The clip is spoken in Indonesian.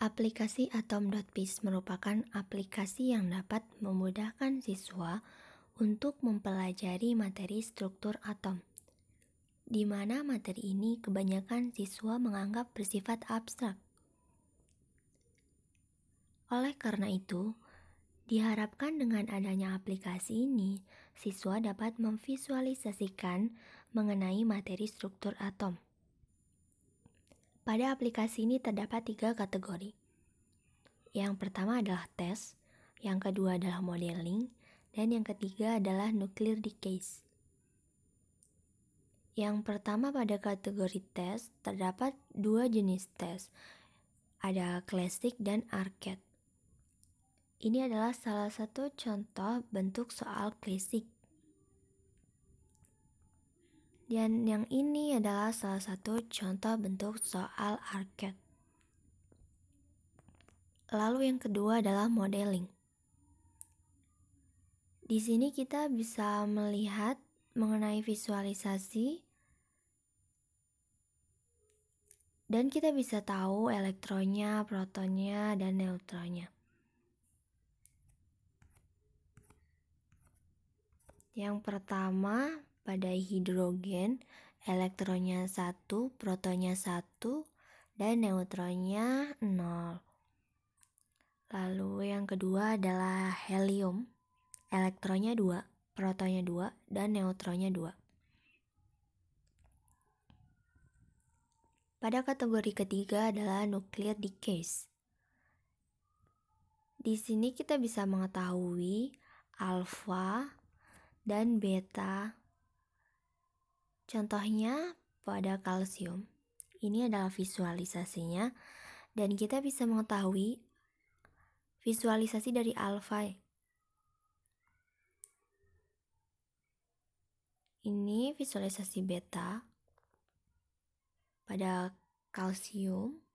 Aplikasi Atom.biz merupakan aplikasi yang dapat memudahkan siswa untuk mempelajari materi struktur atom, di mana materi ini kebanyakan siswa menganggap bersifat abstrak. Oleh karena itu, diharapkan dengan adanya aplikasi ini, siswa dapat memvisualisasikan mengenai materi struktur atom. Pada aplikasi ini terdapat tiga kategori. Yang pertama adalah tes, yang kedua adalah modeling, dan yang ketiga adalah nuclear decays. Yang pertama pada kategori tes terdapat dua jenis tes, ada klasik dan arcade. Ini adalah salah satu contoh bentuk soal klasik dan yang ini adalah salah satu contoh bentuk soal arket. Lalu yang kedua adalah modeling. Di sini kita bisa melihat mengenai visualisasi dan kita bisa tahu elektronnya, protonnya, dan neutronnya. Yang pertama, pada hidrogen, elektronnya 1, protonnya 1, dan neutronnya 0. Lalu yang kedua adalah helium, elektronnya 2, protonnya 2, dan neutronnya 2. Pada kategori ketiga adalah nuclear decays. Di sini kita bisa mengetahui alfa dan beta Contohnya pada kalsium. Ini adalah visualisasinya dan kita bisa mengetahui visualisasi dari alfa. Ini visualisasi beta pada kalsium